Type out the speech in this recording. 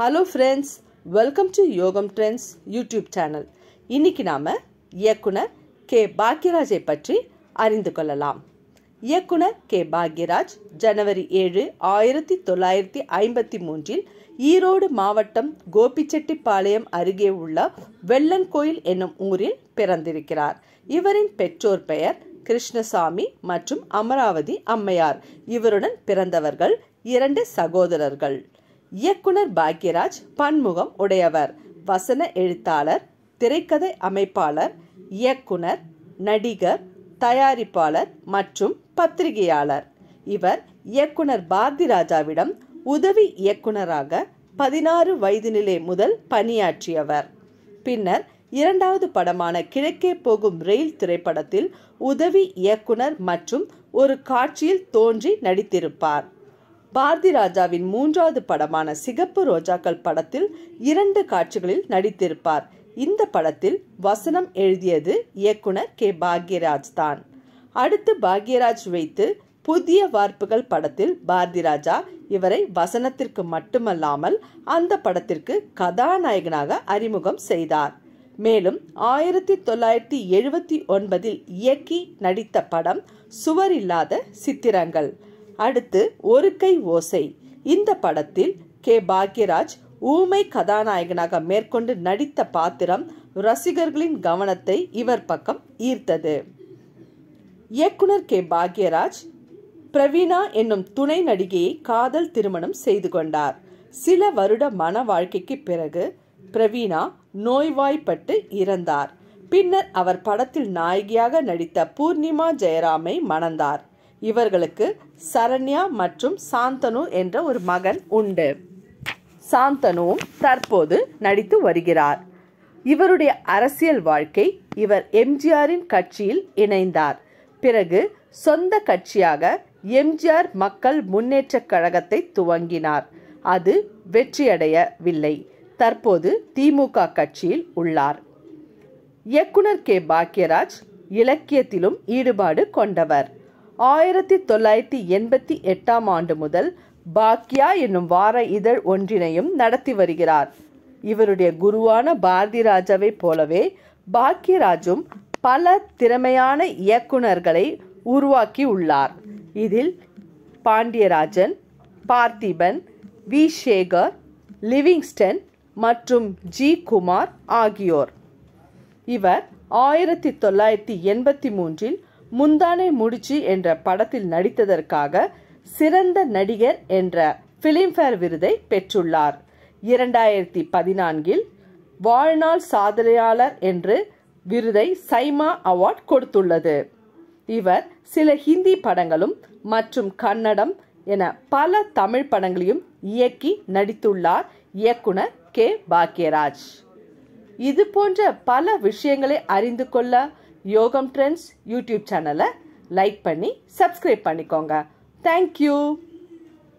hello friends welcome to Yogam trends YouTube channel இன்னைக்கு நாம் இயக்குனர் கே பாக்யராஜை பற்றி அறிந்து கொள்ளலாம் இயக்குனர் கே பாக்யராஜ் ஜனவரி ஏழு ஆயிரத்தி தொள்ளாயிரத்தி ஐம்பத்தி மூன்றில் ஈரோடு மாவட்டம் கோபிச்செட்டிப்பாளையம் அருகே உள்ள வெள்ளன்கோயில் என்னும் ஊரில் பிறந்திருக்கிறார் இவரின் பெற்றோர் பெயர் கிருஷ்ணசாமி மற்றும் அமராவதி அம்மையார் இவருடன் பிறந்தவர்கள் இரண்டு சகோதரர்கள் இயக்குனர் பாக்யராஜ் பன்முகம் உடையவர் வசன எழுத்தாளர் திரைக்கதை அமைப்பாளர் இயக்குனர் நடிகர் தயாரிப்பாளர் மற்றும் பத்திரிகையாளர் இவர் இயக்குனர் பாரதி ராஜாவிடம் உதவி இயக்குனராக பதினாறு வயது நிலை முதல் பணியாற்றியவர் பின்னர் இரண்டாவது படமான கிழக்கே போகும் ரெயில் திரைப்படத்தில் உதவி இயக்குனர் மற்றும் ஒரு காட்சியில் தோன்றி நடித்திருப்பார் பாரதி ராஜாவின் மூன்றாவது படமான சிகப்பு ரோஜாக்கள் படத்தில் இரண்டு காட்சிகளில் நடித்திருப்பார் இந்த படத்தில் வசனம் எழுதியது இயக்குனர் கே பாக்யராஜ் தான் அடுத்து பாக்யராஜ் வைத்து புதிய வார்ப்புகள் படத்தில் பாரதி ராஜா இவரை வசனத்திற்கு மட்டுமல்லாமல் அந்த படத்திற்கு கதாநாயகனாக அறிமுகம் செய்தார் மேலும் ஆயிரத்தி தொள்ளாயிரத்தி எழுபத்தி ஒன்பதில் இயக்கி நடித்த படம் சுவர் இல்லாத சித்திரங்கள் அடுத்து ஒரு கை ஓசை இந்த படத்தில் கே பாக்யராஜ் ஊமை கதாநாயகனாக மேற்கொண்டு நடித்த பாத்திரம் ரசிகர்களின் கவனத்தை இவர் பக்கம் ஈர்த்தது இயக்குனர் கே பாக்யராஜ் பிரவீணா என்னும் துணை நடிகையை காதல் திருமணம் செய்து கொண்டார் சில வருட மன வாழ்க்கைக்கு பிறகு பிரவீணா நோய்வாய்ப்பட்டு இறந்தார் பின்னர் அவர் படத்தில் நாயகியாக நடித்த பூர்ணிமா ஜெயராமை மணந்தார் இவர்களுக்கு சரண்யா மற்றும் சாந்தனு என்ற ஒரு மகன் உண்டு சாந்தனுவும் தற்போது நடித்து வருகிறார் இவருடைய அரசியல் வாழ்க்கை இவர் எம்ஜிஆரின் கட்சியில் இணைந்தார் பிறகு சொந்த கட்சியாக எம்ஜிஆர் மக்கள் முன்னேற்ற கழகத்தை துவங்கினார் அது வெற்றியடையவில்லை தற்போது திமுக கட்சியில் உள்ளார் இயக்குனர் கே பாக்யராஜ் இலக்கியத்திலும் ஈடுபாடு கொண்டவர் ஆயிரத்தி தொள்ளாயிரத்தி எண்பத்தி எட்டாம் ஆண்டு முதல் பாக்யா என்னும் வார இதழ் ஒன்றினையும் நடத்தி வருகிறார் இவருடைய குருவான பாரதி ராஜாவை போலவே பாக்யராஜும் பல திறமையான இயக்குநர்களை உருவாக்கி உள்ளார் இதில் பாண்டியராஜன் பார்த்திபன் வி சேகர் லிவிங்ஸ்டன் மற்றும் ஜி குமார் ஆகியோர் இவர் ஆயிரத்தி தொள்ளாயிரத்தி எண்பத்தி மூன்றில் முந்தானே முடிச்சு என்ற படத்தில் நடித்ததற்காக சிறந்த நடிகர் என்ற பிலிம்ஃபேர் விருதை பெற்றுள்ளார் இரண்டாயிரத்தி பதினான்கில் வாழ்நாள் சாதனையாளர் என்று விருதை சைமா அவார்ட் கொடுத்துள்ளது இவர் சில ஹிந்தி படங்களும் மற்றும் கன்னடம் என பல தமிழ் படங்களையும் இயக்கி நடித்துள்ளார் இயக்குனர் கே பாக்யராஜ் இது போன்ற பல விஷயங்களை அறிந்து கொள்ள யோகம் ட்ரெண்ட்ஸ் யூடியூப் சேனலை லைக் பண்ணி சப்ஸ்கிரைப் பண்ணிக்கோங்க தேங்க்யூ